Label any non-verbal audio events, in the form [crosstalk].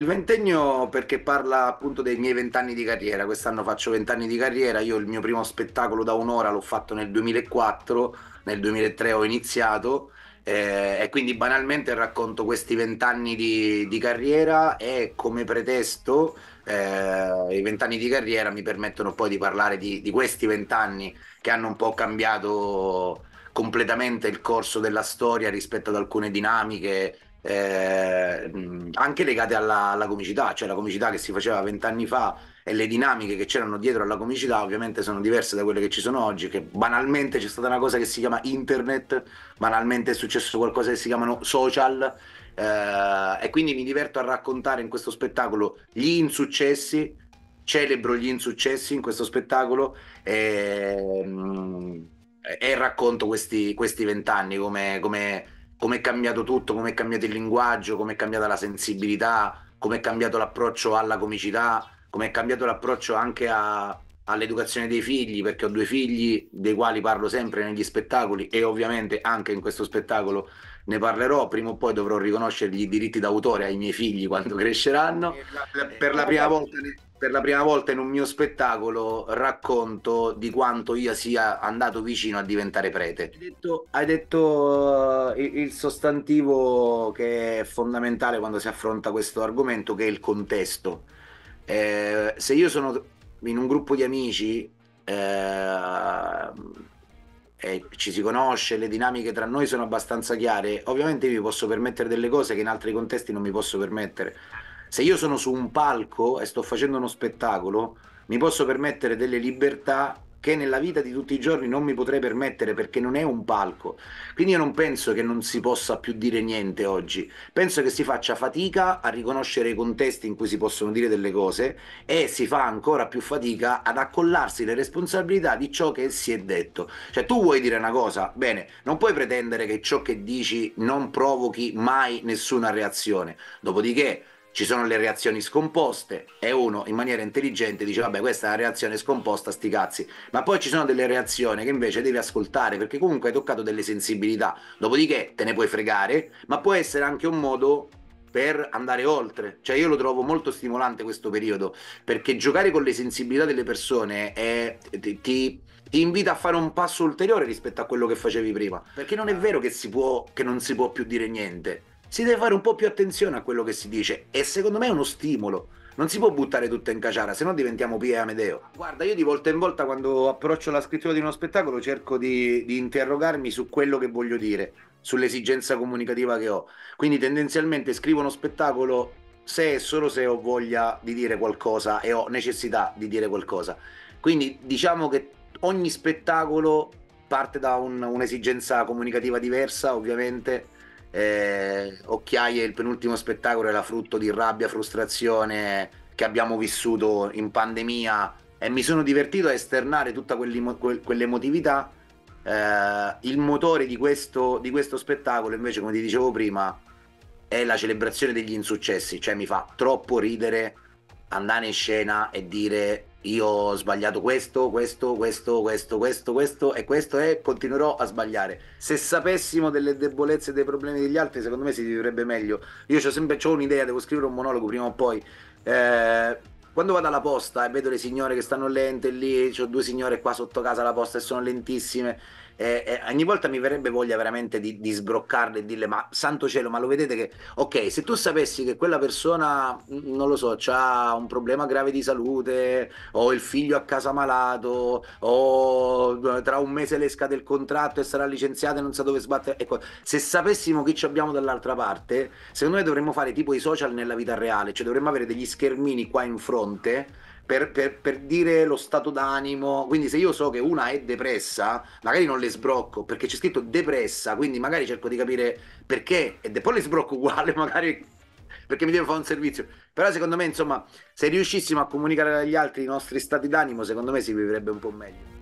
Il ventennio perché parla appunto dei miei vent'anni di carriera, quest'anno faccio vent'anni di carriera, io il mio primo spettacolo da un'ora l'ho fatto nel 2004, nel 2003 ho iniziato eh, e quindi banalmente racconto questi vent'anni di, di, carriera e come pretesto eh, i vent'anni di carriera mi permettono poi di parlare di, di questi vent'anni che hanno un po' cambiato completamente il corso della storia rispetto ad alcune dinamiche eh, anche legate alla, alla, comicità, cioè la comicità che si faceva vent'anni fa e le dinamiche che c'erano dietro alla comicità ovviamente sono diverse da quelle che ci sono oggi, che banalmente c'è stata una cosa che si chiama internet, banalmente è successo qualcosa che si chiamano social eh, e quindi mi diverto a raccontare in questo spettacolo gli insuccessi, celebro gli insuccessi in questo spettacolo. E, e racconto questi vent'anni, come, come, come è cambiato tutto, come è cambiato il linguaggio, come è cambiata la sensibilità, come è cambiato l'approccio alla comicità, come è cambiato l'approccio anche a, all'educazione dei figli, perché ho due figli dei quali parlo sempre negli spettacoli e ovviamente anche in questo spettacolo ne parlerò, prima o poi dovrò riconoscere i diritti d'autore ai miei figli quando [laughs] cresceranno. Per la prima eh, volta... Ne per la prima volta in un mio spettacolo racconto di quanto io sia andato vicino a diventare prete. Hai detto, hai detto eh, il sostantivo che è fondamentale quando si affronta questo argomento, che è il contesto. Eh, se io sono in un gruppo di amici eh, e ci si conosce, le dinamiche tra noi sono abbastanza chiare, ovviamente io mi posso permettere delle cose che in altri contesti non mi posso permettere se io sono su un palco e sto facendo uno spettacolo, mi posso permettere delle libertà che nella vita di tutti i giorni non mi potrei permettere perché non è un palco. Quindi io non penso che non si possa più dire niente oggi, penso che si faccia fatica a riconoscere i contesti in cui si possono dire delle cose e si fa ancora più fatica ad accollarsi le responsabilità di ciò che si è detto. Cioè tu vuoi dire una cosa, bene, non puoi pretendere che ciò che dici non provochi mai nessuna reazione. Dopodiché ci sono le reazioni scomposte e uno in maniera intelligente dice vabbè questa è una reazione scomposta, sti cazzi, ma poi ci sono delle reazioni che invece devi ascoltare perché comunque hai toccato delle sensibilità, dopodiché te ne puoi fregare, ma può essere anche un modo per andare oltre, cioè io lo trovo molto stimolante questo periodo perché giocare con le sensibilità delle persone è, ti, ti ti invita a fare un passo ulteriore rispetto a quello che facevi prima. Perché non è vero che, può, che non si può più dire niente si deve fare un po' più attenzione a quello che si dice e secondo me è uno stimolo. Non si può buttare tutto in caciara, se no diventiamo Pia e Amedeo. Guarda, io di volta in volta quando approccio la scrittura di uno spettacolo cerco di, di interrogarmi su quello che voglio dire, sull'esigenza comunicativa che ho. Quindi tendenzialmente scrivo uno spettacolo se e solo se ho voglia di dire qualcosa e ho necessità di dire qualcosa. Quindi diciamo che ogni spettacolo parte da un, un'esigenza comunicativa diversa, ovviamente eh, Occhiaie, il penultimo spettacolo era frutto di rabbia, frustrazione che abbiamo vissuto in pandemia e mi sono divertito a esternare tutta quell'emotività. Eh, il motore di questo, di questo spettacolo, invece, come ti dicevo prima, è la celebrazione degli insuccessi, cioè mi fa troppo ridere andare in scena e dire io ho sbagliato questo, questo, questo, questo, questo, questo e questo e continuerò a sbagliare. Se sapessimo delle debolezze e dei problemi degli altri, secondo me si vivrebbe meglio. Io ho sempre ho un'idea, devo scrivere un monologo prima o poi. Eh, quando vado alla posta e vedo le signore che stanno lente lì, ho due signore qua sotto casa alla posta e sono lentissime eh, eh, ogni volta mi verrebbe voglia veramente di, di sbroccarle e dirle ma santo cielo ma lo vedete che ok se tu sapessi che quella persona non lo so ha un problema grave di salute o il figlio a casa malato o eh, tra un mese le scade il contratto e sarà licenziata e non sa dove sbattere ecco se sapessimo chi ci abbiamo dall'altra parte secondo me dovremmo fare tipo i social nella vita reale cioè dovremmo avere degli schermini qua in fronte per, per, per, dire lo stato d'animo. Quindi, se io so che una è depressa, magari non le sbrocco perché c'è scritto depressa, quindi magari cerco di capire perché e poi le sbrocco uguale, [laughs] magari perché mi devo fare un servizio. Però, secondo me, insomma, se riuscissimo a comunicare agli altri i nostri stati d'animo, secondo me si vivrebbe un po' meglio.